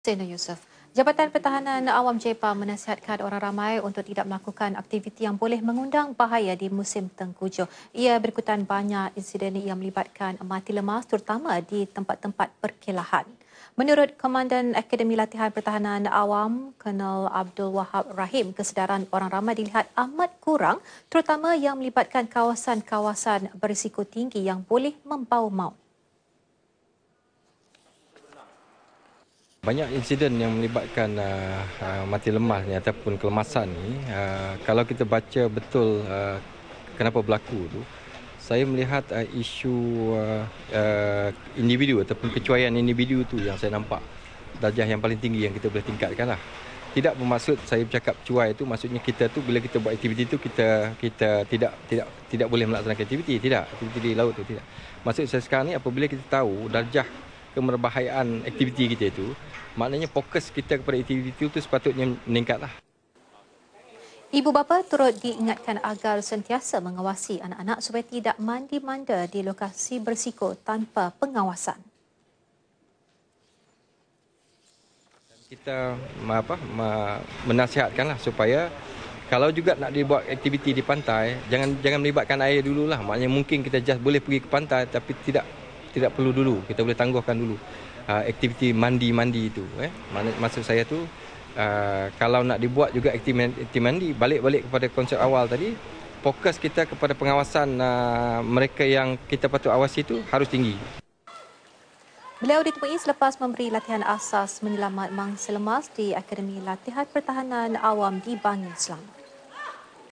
Sena Yusof. Jabatan Pertahanan Awam JEPA menasihatkan orang ramai untuk tidak melakukan aktiviti yang boleh mengundang bahaya di musim tengkujuh. Ia berikutan banyak insiden yang melibatkan mati lemas terutama di tempat-tempat perkelahan. Menurut Komandan Akademi Latihan Pertahanan Awam, Kenal Abdul Wahab Rahim, kesedaran orang ramai dilihat amat kurang terutama yang melibatkan kawasan-kawasan berisiko tinggi yang boleh membawa maut. banyak insiden yang melibatkan uh, uh, mati lemas ni ataupun kelemasan ni uh, kalau kita baca betul uh, kenapa berlaku tu saya melihat uh, isu uh, uh, individu ataupun kecuaian individu tu yang saya nampak darjah yang paling tinggi yang kita boleh tingkatkanlah tidak bermaksud saya bercakap cuai itu maksudnya kita tu bila kita buat aktiviti tu kita kita tidak tidak tidak boleh melaksanakan aktiviti tidak aktiviti di laut tu tidak maksud saya sekarang ni apabila kita tahu darjah kemerbahayaan aktiviti kita itu, maknanya fokus kita kepada aktiviti itu, itu sepatutnya meningkatlah. Ibu bapa turut diingatkan agar sentiasa mengawasi anak-anak supaya tidak mandi-manda di lokasi bersiko tanpa pengawasan. Kita apa, menasihatkanlah supaya kalau juga nak dibuat aktiviti di pantai, jangan jangan melibatkan air dululah. Maknanya mungkin kita just boleh pergi ke pantai tapi tidak tidak perlu dulu kita boleh tangguhkan dulu uh, aktiviti mandi-mandi itu eh maksud saya tu uh, kalau nak dibuat juga aktiviti mandi balik-balik kepada konsep awal tadi fokus kita kepada pengawasan uh, mereka yang kita patut awasi itu harus tinggi Beliau ditemui selepas memberi latihan asas menyelamat mangsa lemas di Akademi Latihan Pertahanan Awam di Bangi Selangor.